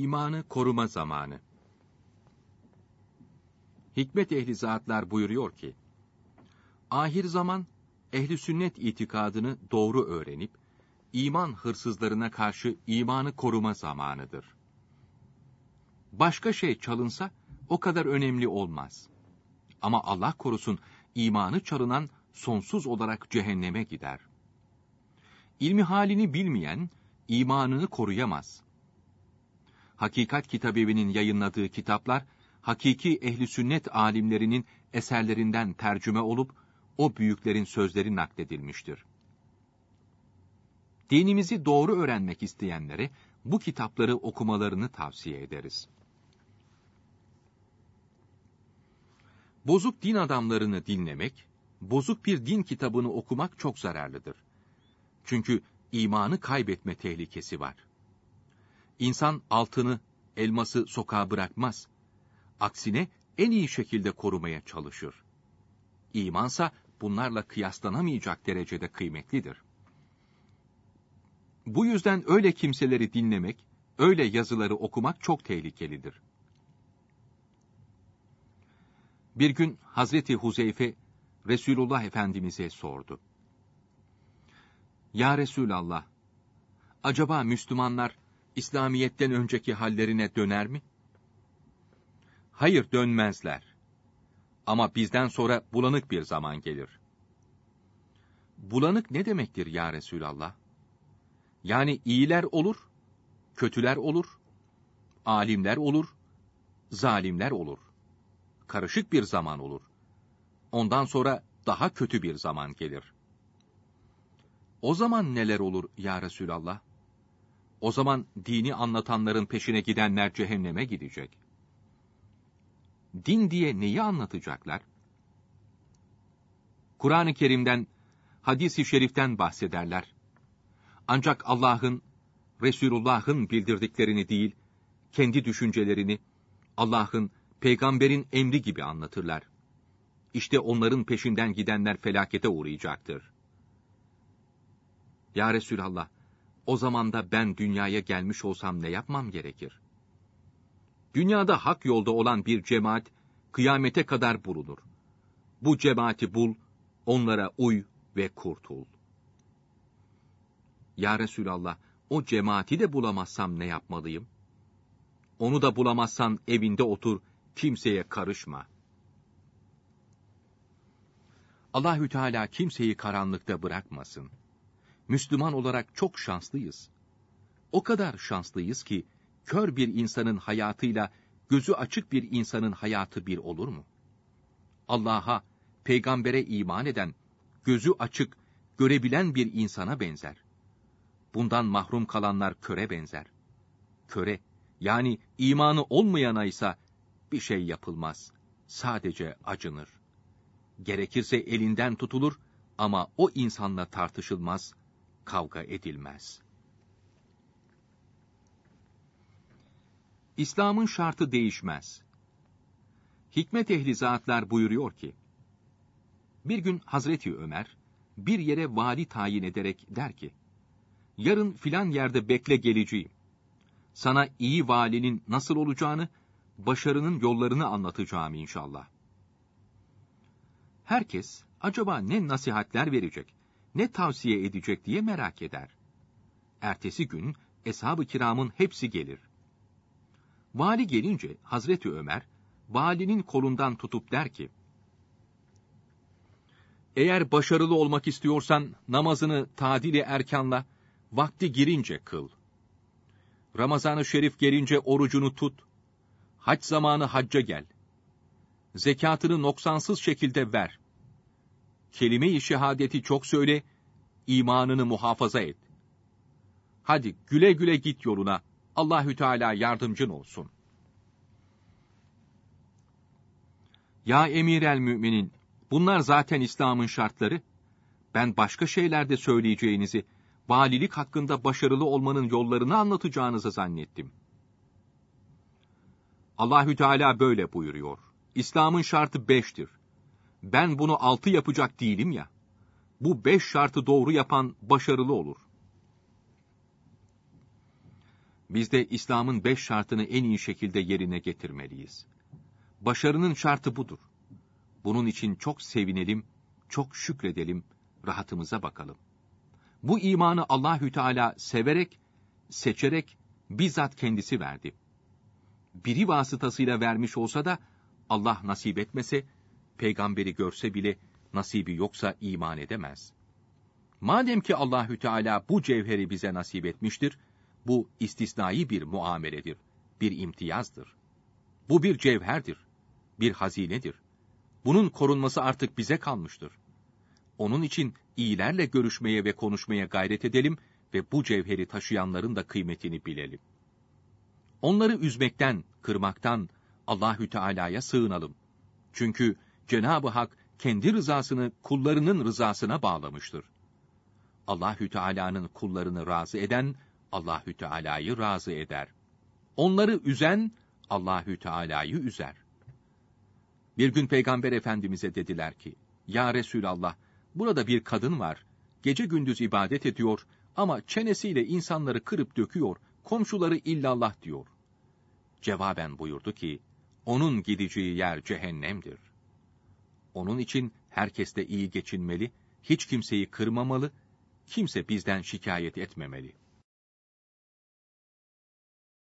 imanı koruma zamanı. Hikmet ehli zatlar buyuruyor ki, ahir zaman ehli sünnet itikadını doğru öğrenip, iman hırsızlarına karşı imanı koruma zamanıdır. Başka şey çalınsa o kadar önemli olmaz. Ama Allah korusun imanı çalınan sonsuz olarak cehenneme gider. İlmi halini bilmeyen imanını koruyamaz. Hakikat Kitabevi'nin yayınladığı kitaplar, hakiki ehli sünnet alimlerinin eserlerinden tercüme olup, o büyüklerin sözleri nakledilmiştir. Dinimizi doğru öğrenmek isteyenlere bu kitapları okumalarını tavsiye ederiz. Bozuk din adamlarını dinlemek, bozuk bir din kitabını okumak çok zararlıdır. Çünkü imanı kaybetme tehlikesi var.'' İnsan altını, elması sokağa bırakmaz. Aksine en iyi şekilde korumaya çalışır. İmansa bunlarla kıyaslanamayacak derecede kıymetlidir. Bu yüzden öyle kimseleri dinlemek, öyle yazıları okumak çok tehlikelidir. Bir gün Hazreti Huzeyfe Resulullah Efendimiz'e sordu. Ya Resulallah, acaba Müslümanlar İslamiyet'ten önceki hallerine döner mi? Hayır dönmezler. Ama bizden sonra bulanık bir zaman gelir. Bulanık ne demektir ya Resulallah? Yani iyiler olur, kötüler olur, alimler olur, zalimler olur. Karışık bir zaman olur. Ondan sonra daha kötü bir zaman gelir. O zaman neler olur ya Resulallah? O zaman dini anlatanların peşine gidenler cehenneme gidecek. Din diye neyi anlatacaklar? Kur'an-ı Kerim'den, hadis-i şeriften bahsederler. Ancak Allah'ın, Resulullah'ın bildirdiklerini değil, kendi düşüncelerini, Allah'ın, peygamberin emri gibi anlatırlar. İşte onların peşinden gidenler felakete uğrayacaktır. Ya Resulallah, o zaman da ben dünyaya gelmiş olsam ne yapmam gerekir? Dünyada hak yolda olan bir cemaat kıyamete kadar bulunur. Bu cemaati bul, onlara uy ve kurtul. Ya Resulallah, o cemaati de bulamazsam ne yapmalıyım? Onu da bulamazsan evinde otur, kimseye karışma. Allahü Teala kimseyi karanlıkta bırakmasın. Müslüman olarak çok şanslıyız. O kadar şanslıyız ki kör bir insanın hayatıyla gözü açık bir insanın hayatı bir olur mu? Allah'a, peygambere iman eden, gözü açık, görebilen bir insana benzer. Bundan mahrum kalanlar köre benzer. Köre, yani imanı olmayana ise bir şey yapılmaz. Sadece acınır. Gerekirse elinden tutulur ama o insanla tartışılmaz, kavga edilmez. İslam'ın şartı değişmez. Hikmet ehli zatlar buyuruyor ki, bir gün Hazreti Ömer, bir yere vali tayin ederek der ki, yarın filan yerde bekle geleceğim. Sana iyi valinin nasıl olacağını, başarının yollarını anlatacağım inşallah. Herkes, acaba ne nasihatler verecek, ne tavsiye edecek diye merak eder. Ertesi gün eshab-ı kiramın hepsi gelir. Vali gelince Hazreti Ömer, valinin kolundan tutup der ki, Eğer başarılı olmak istiyorsan namazını tadili erkanla, vakti girince kıl. Ramazan-ı Şerif gelince orucunu tut. Hac zamanı hacca gel. Zekatını noksansız şekilde ver kelime-i şehadeti çok söyle, imanını muhafaza et. Hadi güle güle git yoluna. Allahü Teala yardımcın olsun. Ya emir el müminin, bunlar zaten İslam'ın şartları. Ben başka şeylerde söyleyeceğinizi, valilik hakkında başarılı olmanın yollarını anlatacağınızı zannettim. Allahü Teala böyle buyuruyor. İslam'ın şartı beştir ben bunu altı yapacak değilim ya. Bu beş şartı doğru yapan başarılı olur. Biz de İslam'ın beş şartını en iyi şekilde yerine getirmeliyiz. Başarının şartı budur. Bunun için çok sevinelim, çok şükredelim, rahatımıza bakalım. Bu imanı Allahü Teala severek, seçerek bizzat kendisi verdi. Biri vasıtasıyla vermiş olsa da Allah nasip etmese peygamberi görse bile nasibi yoksa iman edemez. Madem ki Allahü Teala bu cevheri bize nasip etmiştir, bu istisnai bir muameledir, bir imtiyazdır. Bu bir cevherdir, bir hazinedir. Bunun korunması artık bize kalmıştır. Onun için iyilerle görüşmeye ve konuşmaya gayret edelim ve bu cevheri taşıyanların da kıymetini bilelim. Onları üzmekten, kırmaktan Allahü Teala'ya sığınalım. Çünkü Cenab-ı Hak kendi rızasını kullarının rızasına bağlamıştır. Allahü Teala'nın kullarını razı eden Allahü Teala'yı razı eder. Onları üzen Allahü Teala'yı üzer. Bir gün Peygamber Efendimize dediler ki: "Ya Resulallah, burada bir kadın var. Gece gündüz ibadet ediyor ama çenesiyle insanları kırıp döküyor. Komşuları illallah diyor." Cevaben buyurdu ki: "Onun gideceği yer cehennemdir." Onun için herkes de iyi geçinmeli, hiç kimseyi kırmamalı, kimse bizden şikayet etmemeli.